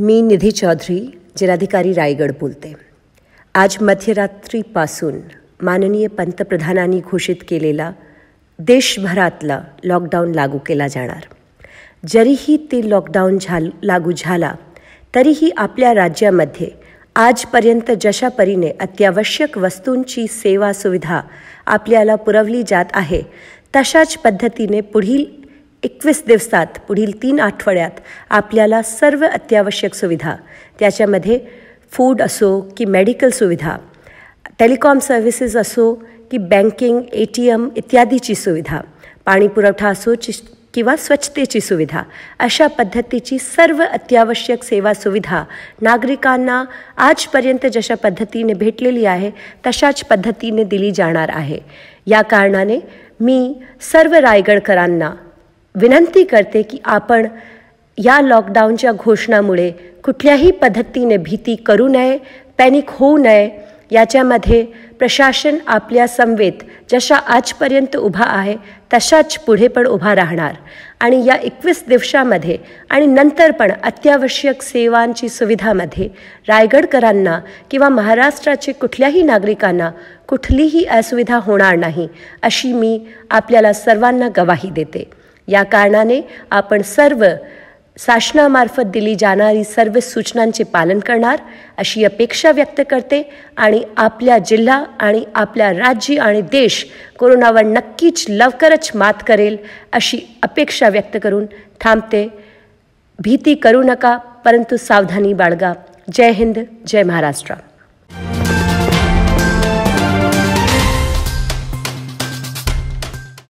मी निधी चौधरी जिल्हाधिकारी रायगड बोलते आज मध्यरात्रीपासून माननीय पंतप्रधानांनी घोषित केलेला देशभरातला लॉकडाऊन लागू केला जाणार जरीही ते लॉकडाऊन झाल लागू झाला तरीही आपल्या राज्यामध्ये आजपर्यंत जशापरीने अत्यावश्यक वस्तूंची सेवा सुविधा आपल्याला पुरवली जात आहे तशाच पद्धतीने पुढील एकवीस दिवसात पुढील तीन आठवड्यात आपल्याला सर्व अत्यावश्यक सुविधा त्याच्यामध्ये फूड असो की मेडिकल सुविधा टेलिकॉम सर्व्हिसेस असो की बँकिंग ए टी एम इत्यादीची सुविधा पाणीपुरवठा असो चि किंवा स्वच्छतेची सुविधा अशा पद्धतीची सर्व अत्यावश्यक सेवा सुविधा नागरिकांना आजपर्यंत जशा पद्धतीने भेटलेली आहे तशाच पद्धतीने दिली जाणार आहे या कारणाने मी सर्व रायगडकरांना विनंती करते की आपण या लॉकडाऊनच्या घोषणामुळे कुठल्याही पद्धतीने भीती करू नये पॅनिक होऊ नये याच्यामध्ये प्रशासन आपल्या समवेत जशा आजपर्यंत उभा आहे तशाच पुढे पण उभा राहणार आणि या एकवीस दिवसामध्ये आणि नंतर पण अत्यावश्यक सेवांची सुविधामध्ये रायगडकरांना किंवा महाराष्ट्राचे कुठल्याही नागरिकांना कुठलीही असुविधा होणार नाही अशी मी आपल्याला सर्वांना गवाही देते या कारणाने आपण सर्व शासनामार्फत दिली जाणारी सर्व सूचनांचे पालन करणार अशी अपेक्षा व्यक्त करते आणि आपल्या जिल्हा आणि आपल्या राज्य आणि देश कोरोनावर नक्कीच लवकरच मात करेल अशी अपेक्षा व्यक्त करून थांबते भीती करू नका परंतु सावधानी बाळगा जय हिंद जय महाराष्ट्र